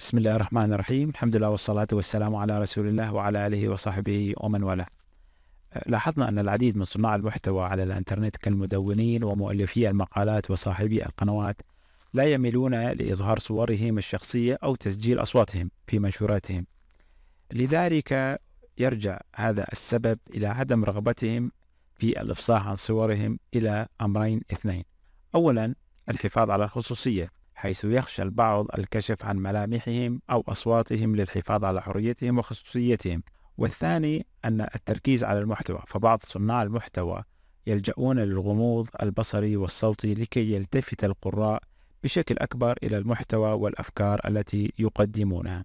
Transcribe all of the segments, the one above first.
بسم الله الرحمن الرحيم الحمد لله والصلاة والسلام على رسول الله وعلى آله وصحبه ومن والاه لاحظنا أن العديد من صناع المحتوى على الإنترنت كالمدونين ومؤلفي المقالات وصاحبي القنوات لا يميلون لإظهار صورهم الشخصية أو تسجيل أصواتهم في منشوراتهم لذلك يرجع هذا السبب إلى عدم رغبتهم في الإفصاح عن صورهم إلى أمرين اثنين أولا الحفاظ على الخصوصية حيث يخشى البعض الكشف عن ملامحهم أو أصواتهم للحفاظ على حريتهم وخصوصيتهم والثاني أن التركيز على المحتوى فبعض صناع المحتوى يلجؤون للغموض البصري والصوتي لكي يلتفت القراء بشكل أكبر إلى المحتوى والأفكار التي يقدمونها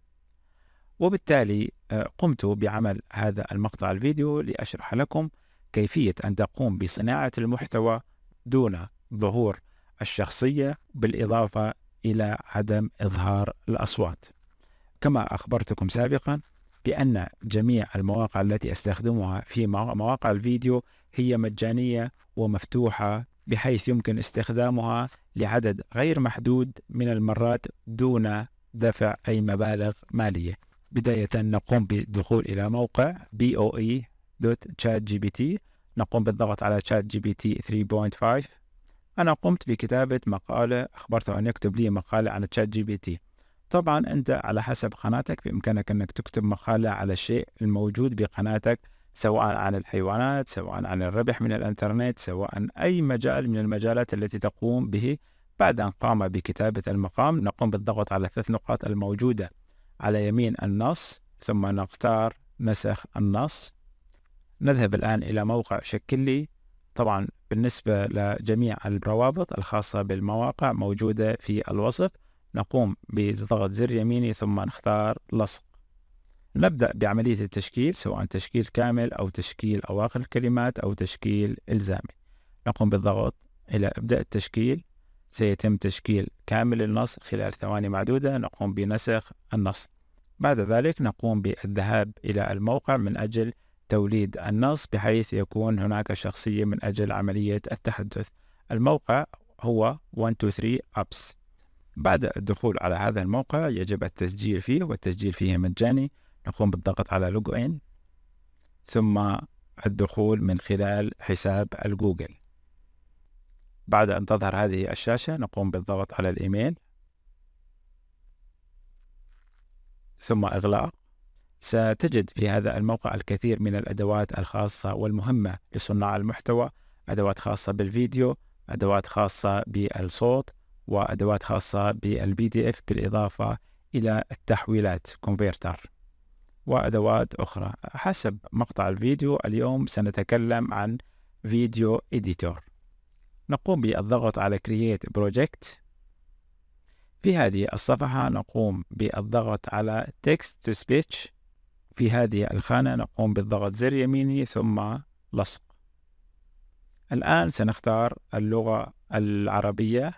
وبالتالي آه، قمت بعمل هذا المقطع الفيديو لأشرح لكم كيفية أن تقوم بصناعة المحتوى دون ظهور الشخصية بالإضافة إلى عدم إظهار الأصوات كما أخبرتكم سابقا بأن جميع المواقع التي أستخدمها في مواقع الفيديو هي مجانية ومفتوحة بحيث يمكن استخدامها لعدد غير محدود من المرات دون دفع أي مبالغ مالية بداية نقوم بالدخول إلى موقع boe.chatgpt نقوم بالضغط على chatgpt 3.5 أنا قمت بكتابة مقالة أخبرته أن يكتب لي مقالة عن تشات جي بي تي طبعا أنت على حسب قناتك بإمكانك أنك تكتب مقالة على الشيء الموجود بقناتك سواء عن الحيوانات سواء عن الربح من الانترنت سواء أي مجال من المجالات التي تقوم به بعد أن قام بكتابة المقام نقوم بالضغط على الثلاث نقاط الموجودة على يمين النص ثم نختار نسخ النص نذهب الآن إلى موقع شكل لي طبعا بالنسبة لجميع الروابط الخاصة بالمواقع موجودة في الوصف نقوم بضغط زر يميني ثم نختار لصق نبدأ بعملية التشكيل سواء تشكيل كامل أو تشكيل أواخر الكلمات أو تشكيل إلزامي نقوم بالضغط إلى إبداء التشكيل سيتم تشكيل كامل النص خلال ثواني معدودة نقوم بنسخ النص بعد ذلك نقوم بالذهاب إلى الموقع من أجل توليد النص بحيث يكون هناك شخصية من أجل عملية التحدث الموقع هو 123 apps بعد الدخول على هذا الموقع يجب التسجيل فيه والتسجيل فيه مجاني نقوم بالضغط على لوج إن ثم الدخول من خلال حساب الجوجل بعد أن تظهر هذه الشاشة نقوم بالضغط على الإيميل ثم إغلاق ستجد في هذا الموقع الكثير من الأدوات الخاصة والمهمة لصناع المحتوى أدوات خاصة بالفيديو أدوات خاصة بالصوت وأدوات خاصة بالبي دي اف بالإضافة إلى التحويلات كونفرتر وأدوات أخرى حسب مقطع الفيديو اليوم سنتكلم عن فيديو إديتور نقوم بالضغط على Create Project في هذه الصفحة نقوم بالضغط على Text to Speech في هذه الخانة نقوم بالضغط زر يميني ثم لصق الآن سنختار اللغة العربية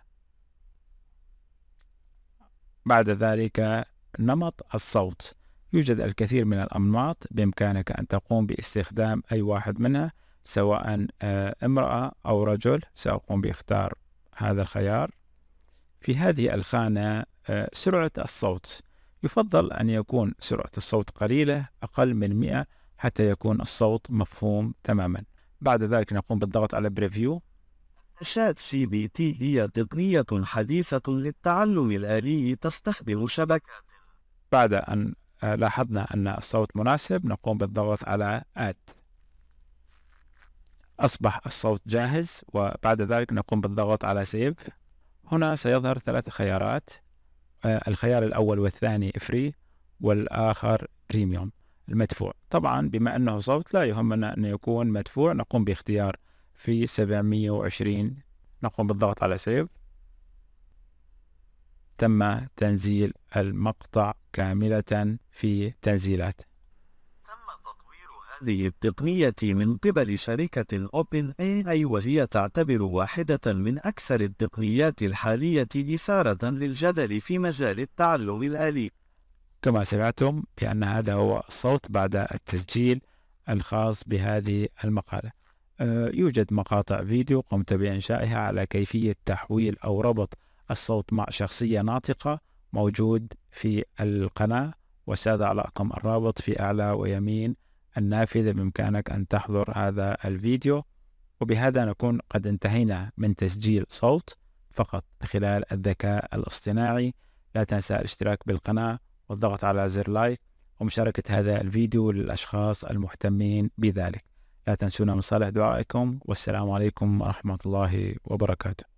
بعد ذلك نمط الصوت يوجد الكثير من الأنماط بإمكانك أن تقوم باستخدام أي واحد منها سواء آه، امرأة أو رجل سأقوم باختار هذا الخيار في هذه الخانة آه، سرعة الصوت يفضل أن يكون سرعة الصوت قليلة أقل من 100 حتى يكون الصوت مفهوم تماما بعد ذلك نقوم بالضغط على بريفيو شات سي بي تي هي تقنية حديثة للتعلم الآلي تستخدم شبكات بعد أن لاحظنا أن الصوت مناسب نقوم بالضغط على آد أصبح الصوت جاهز وبعد ذلك نقوم بالضغط على سيف هنا سيظهر ثلاث خيارات آه، الخيار الأول والثاني فري والآخر بريميوم المدفوع طبعا بما أنه صوت لا يهمنا أن يكون مدفوع نقوم باختيار في 720 نقوم بالضغط على سيف تم تنزيل المقطع كاملة في تنزيلات هذه التقنية من قبل شركة أوبن أي أي وهي تعتبر واحدة من أكثر التقنيات الحالية إثارة للجدل في مجال التعلم الآلي. كما سمعتم بأن هذا هو الصوت بعد التسجيل الخاص بهذه المقالة. آه، يوجد مقاطع فيديو قمت بإنشائها على كيفية تحويل أو ربط الصوت مع شخصية ناطقة موجود في القناة وسأضع لكم الرابط في أعلى ويمين النافذة بإمكانك أن تحضر هذا الفيديو وبهذا نكون قد انتهينا من تسجيل صوت فقط خلال الذكاء الاصطناعي لا تنسى الاشتراك بالقناة والضغط على زر لايك ومشاركة هذا الفيديو للأشخاص المهتمين بذلك لا تنسونا من صالح دعائكم والسلام عليكم ورحمة الله وبركاته